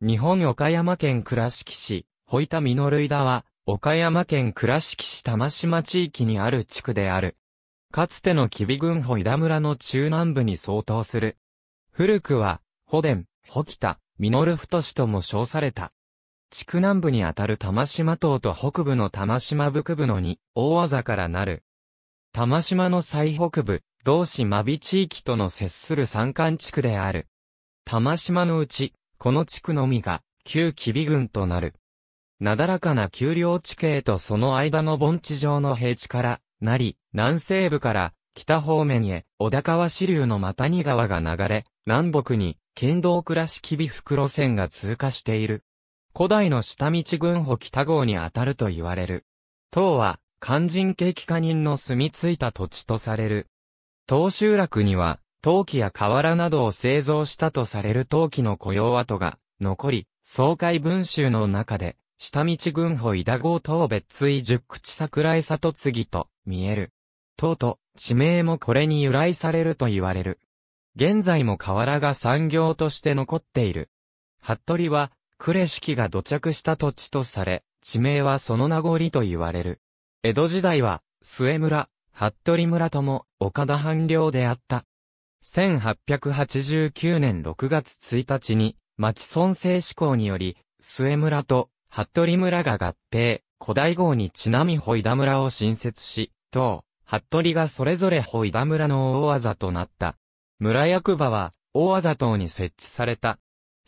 日本岡山県倉敷市、保田実類田は、岡山県倉敷市玉島地域にある地区である。かつての吉備郡保田村の中南部に相当する。古くは、保田、保北、実太市とも称された。地区南部にあたる玉島島と北部の玉島北部のに、大技からなる。玉島の最北部、同市真備地域との接する山間地区である。玉島のうち、この地区のみが、旧吉備郡となる。なだらかな丘陵地形とその間の盆地上の平地から、なり、南西部から、北方面へ、小高川支流の又に川が流れ、南北に、県道倉敷美福袋線が通過している。古代の下道群歩北郷にあたると言われる。当は、肝心景気家人の住み着いた土地とされる。東集落には、陶器や瓦などを製造したとされる陶器の雇用跡が残り、総会文集の中で、下道軍保伊田郷等別追十口桜井里ぎと見える。とうと、地名もこれに由来されると言われる。現在も瓦が産業として残っている。服部は、呉式が土着した土地とされ、地名はその名残と言われる。江戸時代は、末村、服部村とも、岡田藩領であった。1889年6月1日に、町村政志向により、末村と服部村が合併、古代号にちなみホイダ村を新設し、と、服部がそれぞれホイダ村の大技となった。村役場は、大技等に設置された。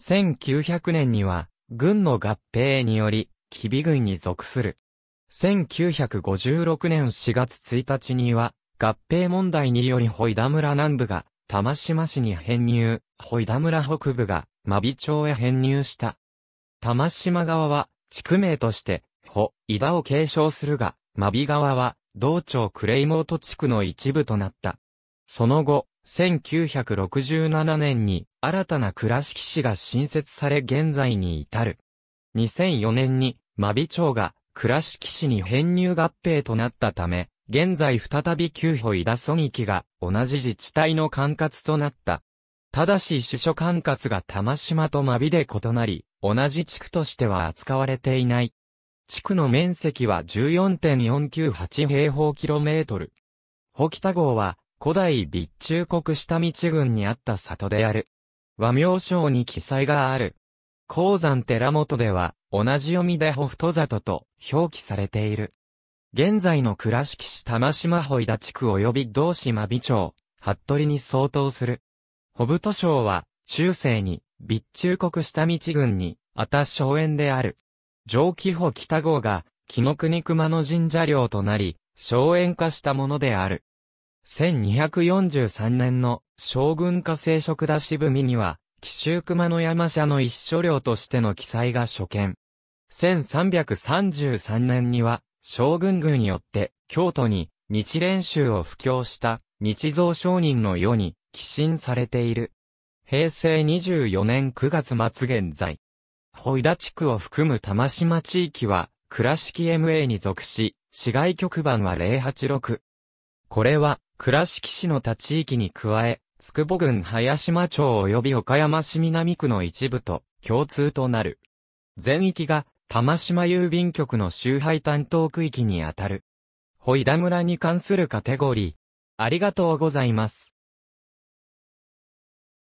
1900年には、軍の合併により、吉備軍に属する。1956年4月1日には、合併問題によりホイダ村南部が玉島市に編入、ホイダ村北部が、真備町へ編入した。玉島側は、地区名として、ホ、井田を継承するが、真備側は、道町クレイモート地区の一部となった。その後、1967年に新たな倉敷市が新設され現在に至る。2004年に真備町が倉敷市に編入合併となったため、現在再び旧保井田村域が同じ自治体の管轄となった。ただし首所管轄が玉島と真備で異なり、同じ地区としては扱われていない。地区の面積は14.498平方キロメートル。北北郷は古代備中国下道郡にあった里である。和名称に記載がある。鉱山寺本では同じ読みで北斗里と表記されている。現在の倉敷市玉島保田地区及び道島美町、服部に相当する。ホブト省は、中世に、備中国下道郡に、あた荘園である。上気保北郷が、紀の国熊野神社領となり、荘園化したものである。1243年の将軍家政職出し文には、紀州熊野山社の一所領としての記載が所見。1333年には、将軍軍によって京都に日蓮宗を布教した日蔵商人の世に寄進されている。平成24年9月末現在。ホ田地区を含む玉島地域は倉敷 MA に属し、市外局番は086。これは倉敷市の他地域に加え、つくぼ郡早島町及び岡山市南区の一部と共通となる。全域が玉島郵便局の周配担当区域にあたる。ホイダ村に関するカテゴリー。ありがとうございます。